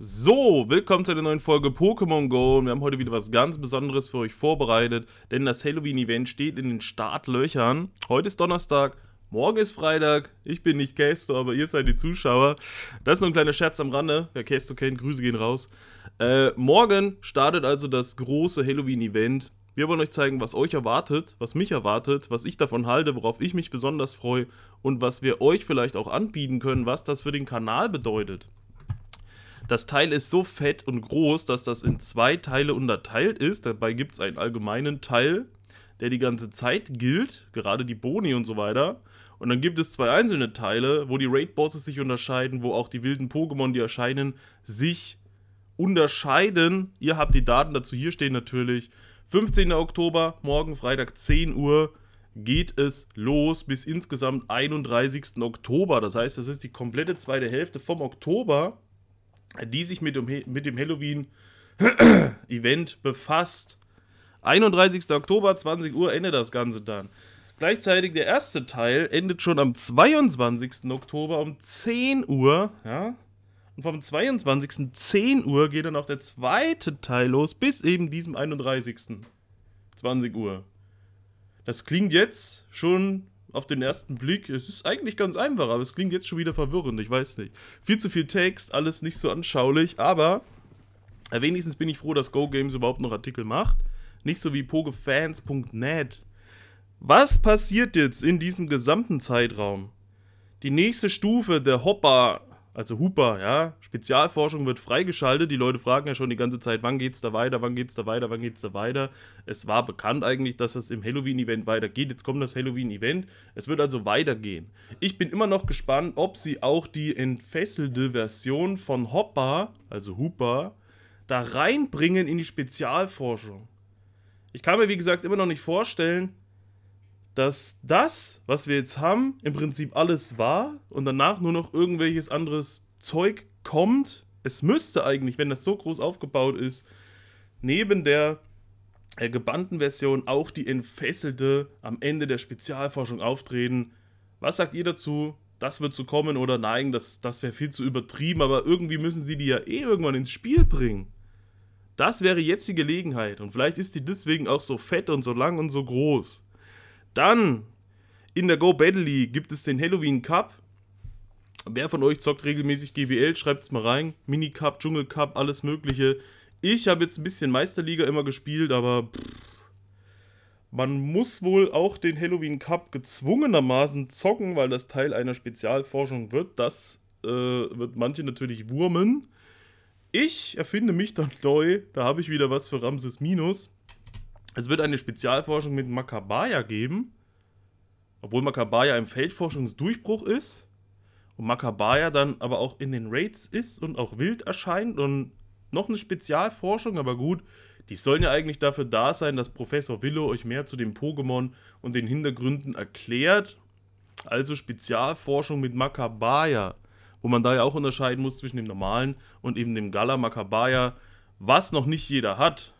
So, willkommen zu einer neuen Folge Pokémon Go und wir haben heute wieder was ganz Besonderes für euch vorbereitet, denn das Halloween-Event steht in den Startlöchern. Heute ist Donnerstag, morgen ist Freitag, ich bin nicht Kesto, aber ihr seid die Zuschauer. Das ist nur ein kleiner Scherz am Rande, wer Kesto kennt, Grüße gehen raus. Äh, morgen startet also das große Halloween-Event. Wir wollen euch zeigen, was euch erwartet, was mich erwartet, was ich davon halte, worauf ich mich besonders freue und was wir euch vielleicht auch anbieten können, was das für den Kanal bedeutet. Das Teil ist so fett und groß, dass das in zwei Teile unterteilt ist. Dabei gibt es einen allgemeinen Teil, der die ganze Zeit gilt, gerade die Boni und so weiter. Und dann gibt es zwei einzelne Teile, wo die Raid-Bosses sich unterscheiden, wo auch die wilden Pokémon, die erscheinen, sich unterscheiden. Ihr habt die Daten dazu hier stehen natürlich. 15. Oktober, morgen Freitag 10 Uhr geht es los bis insgesamt 31. Oktober. Das heißt, das ist die komplette zweite Hälfte vom Oktober die sich mit dem, mit dem Halloween-Event befasst. 31. Oktober, 20 Uhr endet das Ganze dann. Gleichzeitig der erste Teil endet schon am 22. Oktober um 10 Uhr. Ja? Und vom 22. 10 Uhr geht dann auch der zweite Teil los, bis eben diesem 31. 20 Uhr. Das klingt jetzt schon auf den ersten Blick, es ist eigentlich ganz einfach, aber es klingt jetzt schon wieder verwirrend, ich weiß nicht. Viel zu viel Text, alles nicht so anschaulich, aber äh, wenigstens bin ich froh, dass Go Games überhaupt noch Artikel macht. Nicht so wie pogefans.net. Was passiert jetzt in diesem gesamten Zeitraum? Die nächste Stufe der Hopper also Hooper, ja, Spezialforschung wird freigeschaltet. Die Leute fragen ja schon die ganze Zeit, wann geht's da weiter, wann geht's da weiter, wann geht's da weiter. Es war bekannt eigentlich, dass es im Halloween-Event weitergeht. Jetzt kommt das Halloween-Event. Es wird also weitergehen. Ich bin immer noch gespannt, ob sie auch die entfesselte Version von Hopper, also Hooper, da reinbringen in die Spezialforschung. Ich kann mir, wie gesagt, immer noch nicht vorstellen, dass das, was wir jetzt haben, im Prinzip alles war und danach nur noch irgendwelches anderes Zeug kommt. Es müsste eigentlich, wenn das so groß aufgebaut ist, neben der äh, gebannten Version auch die entfesselte am Ende der Spezialforschung auftreten. Was sagt ihr dazu? Das wird zu kommen oder nein, das, das wäre viel zu übertrieben, aber irgendwie müssen sie die ja eh irgendwann ins Spiel bringen. Das wäre jetzt die Gelegenheit und vielleicht ist die deswegen auch so fett und so lang und so groß. Dann in der Go Battle League gibt es den Halloween Cup. Wer von euch zockt regelmäßig GBL? Schreibt es mal rein. Mini Cup, Dschungel Cup, alles Mögliche. Ich habe jetzt ein bisschen Meisterliga immer gespielt, aber pff, man muss wohl auch den Halloween Cup gezwungenermaßen zocken, weil das Teil einer Spezialforschung wird. Das äh, wird manche natürlich wurmen. Ich erfinde mich dann neu. Da habe ich wieder was für Ramses Minus. Es wird eine Spezialforschung mit Makabaya geben, obwohl Makabaya im Feldforschungsdurchbruch ist und Makabaya dann aber auch in den Raids ist und auch wild erscheint und noch eine Spezialforschung, aber gut, die sollen ja eigentlich dafür da sein, dass Professor Willow euch mehr zu den Pokémon und den Hintergründen erklärt. Also Spezialforschung mit Makabaya, wo man da ja auch unterscheiden muss zwischen dem normalen und eben dem Gala Makabaya, was noch nicht jeder hat.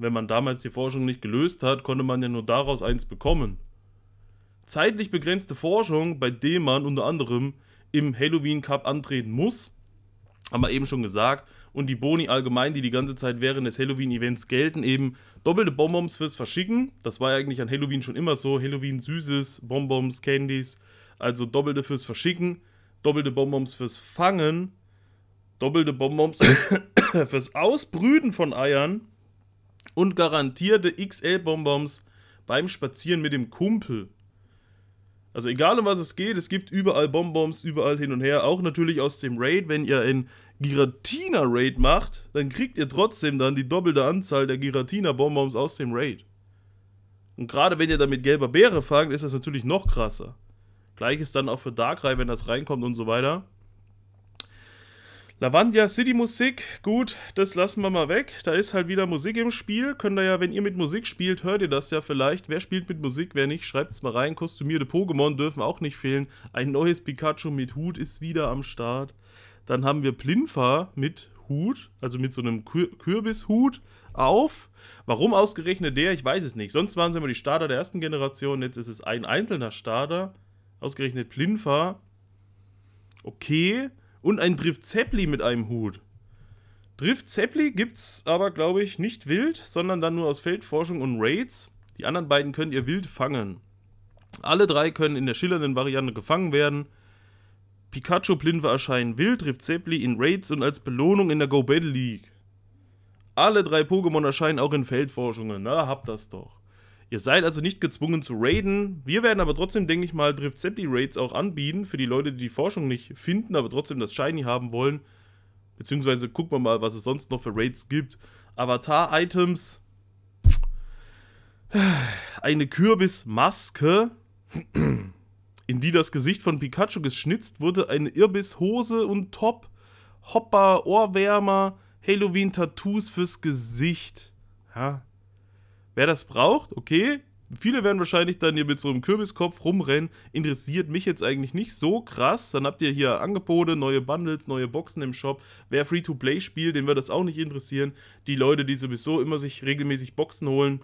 Wenn man damals die Forschung nicht gelöst hat, konnte man ja nur daraus eins bekommen. Zeitlich begrenzte Forschung, bei dem man unter anderem im Halloween Cup antreten muss, haben wir eben schon gesagt, und die Boni allgemein, die die ganze Zeit während des Halloween-Events gelten, eben doppelte Bonbons fürs Verschicken. Das war ja eigentlich an Halloween schon immer so. Halloween Süßes, Bonbons, Candies, also doppelte fürs Verschicken, doppelte Bonbons fürs Fangen, doppelte Bonbons fürs Ausbrüten von Eiern und garantierte XL-Bonbons beim Spazieren mit dem Kumpel. Also egal um was es geht, es gibt überall Bonbons, überall hin und her. Auch natürlich aus dem Raid, wenn ihr ein Giratina-Raid macht, dann kriegt ihr trotzdem dann die doppelte Anzahl der Giratina-Bonbons aus dem Raid. Und gerade wenn ihr dann mit gelber Beere fangt, ist das natürlich noch krasser. Gleiches dann auch für Darkrai, wenn das reinkommt und so weiter. Lavandia City Musik, gut, das lassen wir mal weg. Da ist halt wieder Musik im Spiel. Könnt ihr ja, wenn ihr mit Musik spielt, hört ihr das ja vielleicht. Wer spielt mit Musik, wer nicht, schreibt es mal rein. Kostümierte Pokémon dürfen auch nicht fehlen. Ein neues Pikachu mit Hut ist wieder am Start. Dann haben wir Plinfa mit Hut, also mit so einem Kürbishut auf. Warum ausgerechnet der? Ich weiß es nicht. Sonst waren es immer die Starter der ersten Generation. Jetzt ist es ein einzelner Starter. Ausgerechnet Plinfa. Okay. Und ein Drift Zeppeli mit einem Hut. Drift Zeppeli gibt's aber, glaube ich, nicht wild, sondern dann nur aus Feldforschung und Raids. Die anderen beiden könnt ihr wild fangen. Alle drei können in der schillernden Variante gefangen werden. Pikachu Plinve erscheinen wild, Drift Zeppeli in Raids und als Belohnung in der Go Battle League. Alle drei Pokémon erscheinen auch in Feldforschungen. Na, habt das doch. Ihr seid also nicht gezwungen zu raiden. Wir werden aber trotzdem, denke ich mal, Drift Zeppeli Raids auch anbieten für die Leute, die die Forschung nicht finden, aber trotzdem das Shiny haben wollen. Beziehungsweise gucken wir mal, was es sonst noch für Raids gibt. Avatar-Items. Eine Kürbismaske, in die das Gesicht von Pikachu geschnitzt wurde. Eine Irbishose und Top. Hopper, Ohrwärmer, Halloween-Tattoos fürs Gesicht. Ja, Wer das braucht, okay. Viele werden wahrscheinlich dann hier mit so einem Kürbiskopf rumrennen. Interessiert mich jetzt eigentlich nicht so krass. Dann habt ihr hier Angebote, neue Bundles, neue Boxen im Shop. Wer Free-to-Play spielt, den wird das auch nicht interessieren. Die Leute, die sowieso immer sich regelmäßig Boxen holen,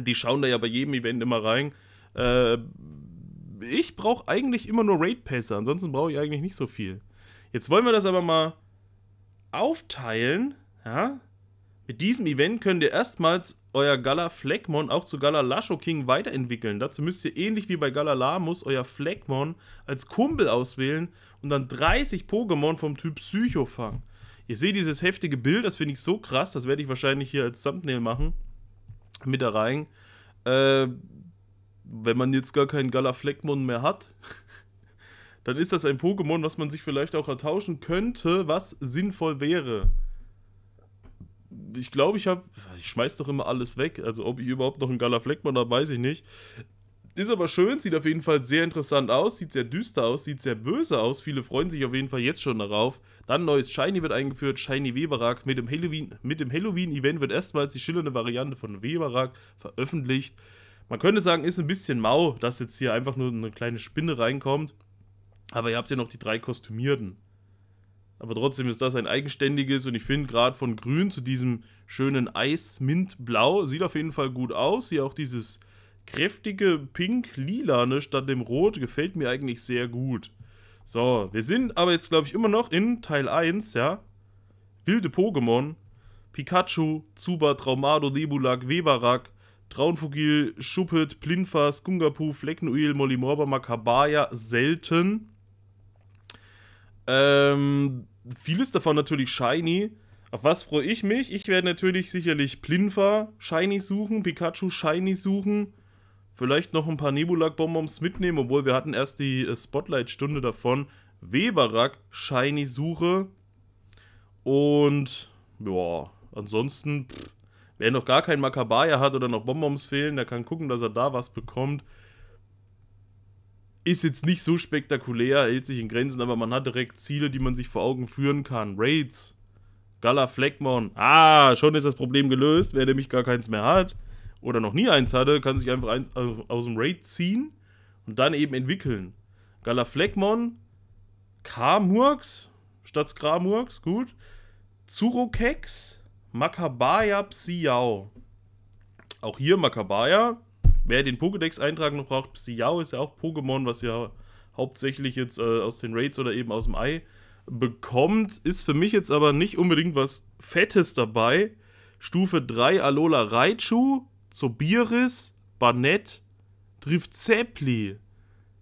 die schauen da ja bei jedem Event immer rein. Äh, ich brauche eigentlich immer nur Raid-Pässe, ansonsten brauche ich eigentlich nicht so viel. Jetzt wollen wir das aber mal aufteilen, ja, mit diesem Event könnt ihr erstmals euer Gala Fleckmon auch zu Gala Lasho King weiterentwickeln. Dazu müsst ihr ähnlich wie bei Gala Lamus euer Fleckmon als Kumpel auswählen und dann 30 Pokémon vom Typ Psycho fangen. Ihr seht dieses heftige Bild, das finde ich so krass, das werde ich wahrscheinlich hier als Thumbnail machen. Mit da rein. Äh, wenn man jetzt gar keinen Galafleckmon mehr hat, dann ist das ein Pokémon, was man sich vielleicht auch ertauschen könnte, was sinnvoll wäre ich glaube, ich habe, ich schmeiß doch immer alles weg. Also ob ich überhaupt noch einen Gala Fleckmann habe, weiß ich nicht. Ist aber schön, sieht auf jeden Fall sehr interessant aus, sieht sehr düster aus, sieht sehr böse aus. Viele freuen sich auf jeden Fall jetzt schon darauf. Dann neues Shiny wird eingeführt, Shiny Weberak. Mit dem Halloween-Event mit dem Halloween -Event wird erstmals die schillernde Variante von Weberak veröffentlicht. Man könnte sagen, ist ein bisschen mau, dass jetzt hier einfach nur eine kleine Spinne reinkommt. Aber ihr habt ja noch die drei Kostümierten. Aber trotzdem ist das ein eigenständiges und ich finde gerade von grün zu diesem schönen Eis-Mint-Blau sieht auf jeden Fall gut aus. Hier auch dieses kräftige Pink-Lilane statt dem Rot gefällt mir eigentlich sehr gut. So, wir sind aber jetzt glaube ich immer noch in Teil 1, ja. Wilde Pokémon, Pikachu, Zuba, Traumado, Nebulak, Webarak, Traunfugil, Schuppet, Plinfas, Gungapu, Flecknuil, Molimorba, Makabaya, selten. Ähm, vieles davon natürlich shiny. Auf was freue ich mich? Ich werde natürlich sicherlich Plinfa Shiny suchen, Pikachu Shiny suchen. Vielleicht noch ein paar Nebulak-Bonbons mitnehmen, obwohl wir hatten erst die äh, Spotlight-Stunde davon. Weberak Shiny suche. Und ja, ansonsten, pff, wer noch gar keinen Makabaya hat oder noch Bonbons fehlen, der kann gucken, dass er da was bekommt ist jetzt nicht so spektakulär, hält sich in Grenzen, aber man hat direkt Ziele, die man sich vor Augen führen kann. Raids, Gala Fleckmon. Ah, schon ist das Problem gelöst. Wer nämlich gar keins mehr hat oder noch nie eins hatte, kann sich einfach eins aus dem Raid ziehen und dann eben entwickeln. Gala Fleckmon, Kramurks, statt Skramurks, gut. Zurokex, Makabaya Psiao. Auch hier Makabaya, Wer den Pokédex-Eintrag noch braucht, Psiao ist ja auch Pokémon, was ja hauptsächlich jetzt äh, aus den Raids oder eben aus dem Ei bekommt. Ist für mich jetzt aber nicht unbedingt was Fettes dabei. Stufe 3 Alola Raichu, Zobiris, Banett, Driftzepli.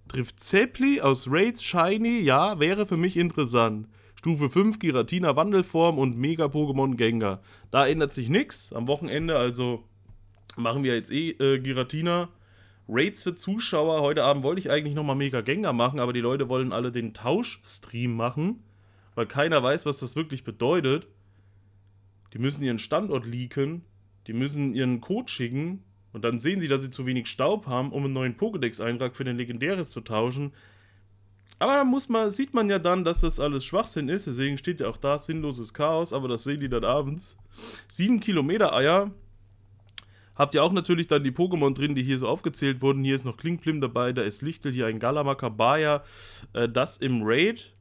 Driftzepli aus Raids Shiny, ja, wäre für mich interessant. Stufe 5 Giratina Wandelform und Mega Pokémon Gengar. Da ändert sich nichts am Wochenende, also machen wir jetzt eh äh, Giratina. Raids für Zuschauer. Heute Abend wollte ich eigentlich nochmal Mega Gänger machen, aber die Leute wollen alle den Tauschstream machen, weil keiner weiß, was das wirklich bedeutet. Die müssen ihren Standort leaken, die müssen ihren Code schicken und dann sehen sie, dass sie zu wenig Staub haben, um einen neuen Pokédex-Eintrag für den Legendäres zu tauschen. Aber dann muss man, sieht man ja dann, dass das alles Schwachsinn ist, deswegen steht ja auch da sinnloses Chaos, aber das sehen die dann abends. 7 Kilometer Eier, Habt ihr auch natürlich dann die Pokémon drin, die hier so aufgezählt wurden. Hier ist noch Klinkblim dabei, da ist Lichtel, hier ein Galamakabaya. Äh, das im Raid,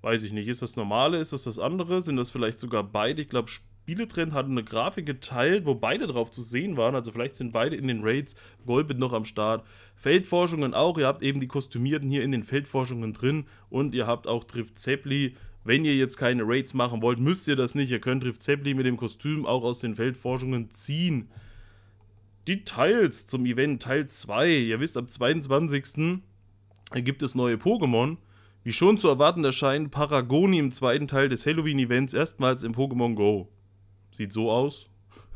weiß ich nicht, ist das normale, ist das das andere? Sind das vielleicht sogar beide? Ich glaube, Spieletrend hat eine Grafik geteilt, wo beide drauf zu sehen waren. Also vielleicht sind beide in den Raids. Golbit noch am Start. Feldforschungen auch. Ihr habt eben die Kostümierten hier in den Feldforschungen drin. Und ihr habt auch Drift Zeppli. Wenn ihr jetzt keine Raids machen wollt, müsst ihr das nicht. Ihr könnt Drift Zeppli mit dem Kostüm auch aus den Feldforschungen ziehen. Details zum Event Teil 2. Ihr wisst, am 22. gibt es neue Pokémon. Wie schon zu erwarten erscheint Paragoni im zweiten Teil des Halloween-Events erstmals im Pokémon Go. Sieht so aus.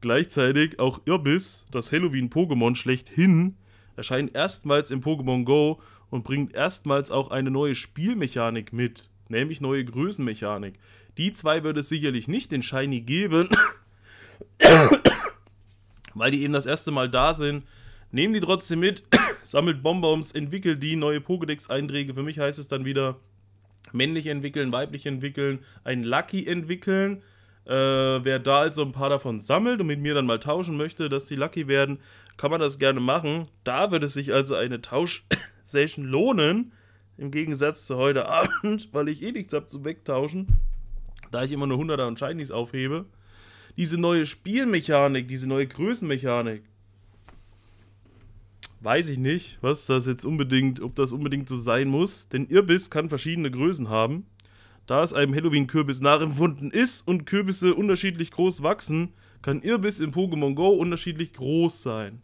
Gleichzeitig auch Irbis, das Halloween-Pokémon schlechthin, erscheint erstmals im Pokémon Go und bringt erstmals auch eine neue Spielmechanik mit, nämlich neue Größenmechanik. Die zwei wird es sicherlich nicht in Shiny geben weil die eben das erste Mal da sind, nehmen die trotzdem mit, sammelt Bonbons, entwickelt die, neue Pokédex-Einträge. Für mich heißt es dann wieder männlich entwickeln, weiblich entwickeln, ein Lucky entwickeln. Äh, wer da also ein paar davon sammelt und mit mir dann mal tauschen möchte, dass die Lucky werden, kann man das gerne machen. Da würde sich also eine Tausch-Session lohnen, im Gegensatz zu heute Abend, weil ich eh nichts habe zum Wegtauschen, da ich immer nur 100er und Shinies aufhebe diese neue Spielmechanik, diese neue Größenmechanik. Weiß ich nicht, was das jetzt unbedingt, ob das unbedingt so sein muss, denn Irbis kann verschiedene Größen haben. Da es einem Halloween-Kürbis nachempfunden ist und Kürbisse unterschiedlich groß wachsen, kann Irbis in Pokémon Go unterschiedlich groß sein.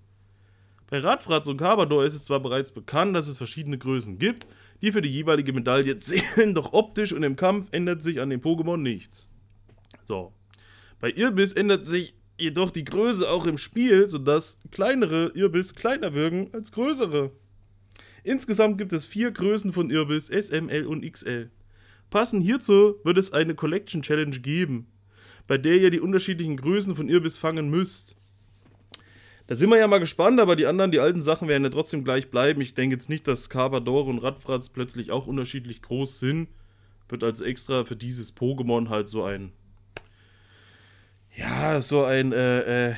Bei Radfratz und Carbador ist es zwar bereits bekannt, dass es verschiedene Größen gibt, die für die jeweilige Medaille zählen, doch optisch und im Kampf ändert sich an den Pokémon nichts. So. Bei Irbis ändert sich jedoch die Größe auch im Spiel, sodass kleinere Irbis kleiner wirken als größere. Insgesamt gibt es vier Größen von Irbis, SML und XL. Passend hierzu wird es eine Collection Challenge geben, bei der ihr die unterschiedlichen Größen von Irbis fangen müsst. Da sind wir ja mal gespannt, aber die anderen, die alten Sachen werden ja trotzdem gleich bleiben. Ich denke jetzt nicht, dass Carbador und Radfratz plötzlich auch unterschiedlich groß sind. Wird als extra für dieses Pokémon halt so ein ja, so ein äh, äh,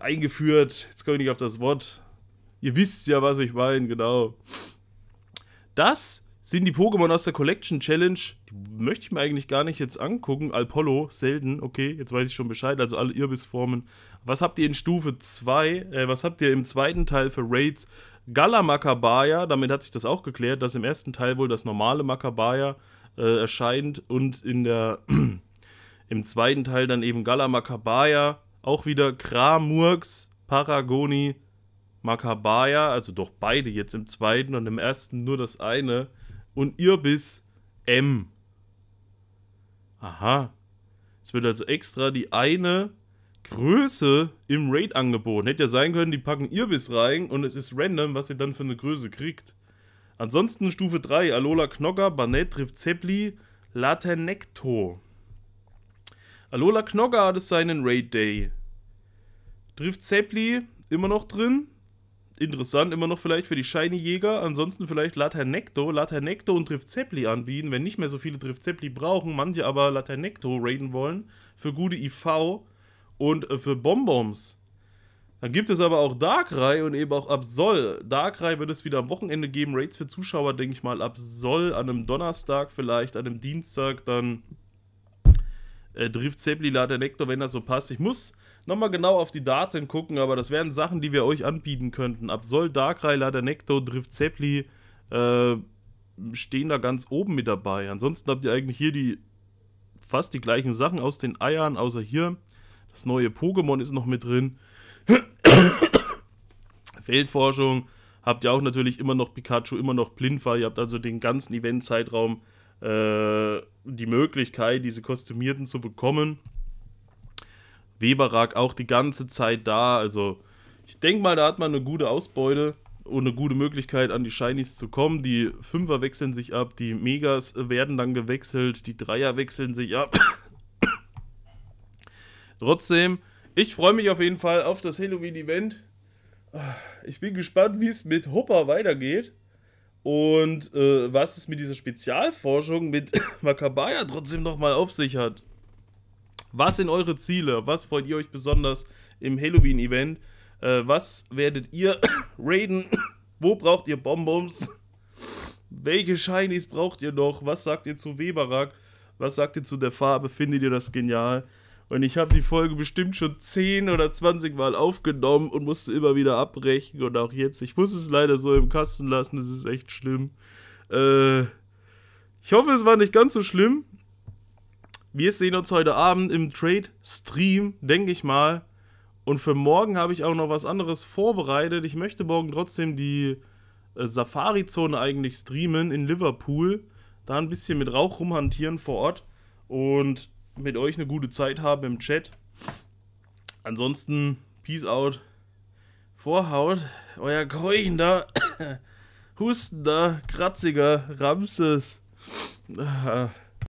eingeführt, jetzt komme ich nicht auf das Wort. Ihr wisst ja, was ich meine, genau. Das sind die Pokémon aus der Collection Challenge. Die möchte ich mir eigentlich gar nicht jetzt angucken. Alpollo, selten, okay, jetzt weiß ich schon Bescheid, also alle Irbissformen. Was habt ihr in Stufe 2? Äh, was habt ihr im zweiten Teil für Raids? Galamakabaya, damit hat sich das auch geklärt, dass im ersten Teil wohl das normale Makabaya äh, erscheint und in der Im zweiten Teil dann eben Gala Makabaya, auch wieder Kramurks, Paragoni, Makabaya, also doch beide jetzt im zweiten und im ersten nur das eine. Und Irbis M. Aha. Es wird also extra die eine Größe im Raid angeboten. Hätte ja sein können, die packen Irbis rein und es ist random, was ihr dann für eine Größe kriegt. Ansonsten Stufe 3, Alola Knocker, Barnett trifft Zeppli, Latenecto. Alola Knogger hat es seinen Raid Day. Trifft Zeppli immer noch drin. Interessant, immer noch vielleicht für die Shiny Jäger. Ansonsten vielleicht Laternecto. Laternecto und trifft Zeppli anbieten, wenn nicht mehr so viele trifft Zeppli brauchen, manche aber Laternecto raiden wollen. Für gute IV und äh, für Bonbons. Dann gibt es aber auch Darkrai und eben auch Absol. Darkrai wird es wieder am Wochenende geben. Raids für Zuschauer, denke ich mal, Absol an einem Donnerstag vielleicht, an einem Dienstag dann äh, trifft Zeppelin den Nektor, wenn das so passt. Ich muss nochmal genau auf die Daten gucken, aber das wären Sachen, die wir euch anbieten könnten. Absol, Darkrai, Lader Nektor, Drift Zeppeli äh, stehen da ganz oben mit dabei. Ansonsten habt ihr eigentlich hier die fast die gleichen Sachen aus den Eiern, außer hier. Das neue Pokémon ist noch mit drin. Feldforschung habt ihr auch natürlich immer noch Pikachu, immer noch Plinfa. Ihr habt also den ganzen Event-Zeitraum äh, die Möglichkeit, diese Kostümierten zu bekommen. Weberak auch die ganze Zeit da. Also ich denke mal, da hat man eine gute Ausbeute und eine gute Möglichkeit, an die Shinies zu kommen. Die Fünfer wechseln sich ab, die Megas werden dann gewechselt, die Dreier wechseln sich ab. Trotzdem, ich freue mich auf jeden Fall auf das Halloween-Event. Ich bin gespannt, wie es mit Hopper weitergeht und äh, was es mit dieser Spezialforschung mit Makabaya trotzdem nochmal auf sich hat. Was sind eure Ziele? Was freut ihr euch besonders im Halloween-Event? Äh, was werdet ihr raiden? Wo braucht ihr Bonbons? Welche Shinies braucht ihr noch? Was sagt ihr zu Weberak? Was sagt ihr zu der Farbe? Findet ihr das genial? Und ich habe die Folge bestimmt schon 10 oder 20 Mal aufgenommen und musste immer wieder abbrechen. Und auch jetzt, ich muss es leider so im Kasten lassen, es ist echt schlimm. Äh, ich hoffe, es war nicht ganz so schlimm. Wir sehen uns heute Abend im Trade-Stream, denke ich mal. Und für morgen habe ich auch noch was anderes vorbereitet. Ich möchte morgen trotzdem die äh, Safari-Zone eigentlich streamen in Liverpool. Da ein bisschen mit Rauch rumhantieren vor Ort. Und mit euch eine gute Zeit haben im Chat. Ansonsten, Peace out. Vorhaut, euer keuchender, hustender, kratziger Ramses. Ah.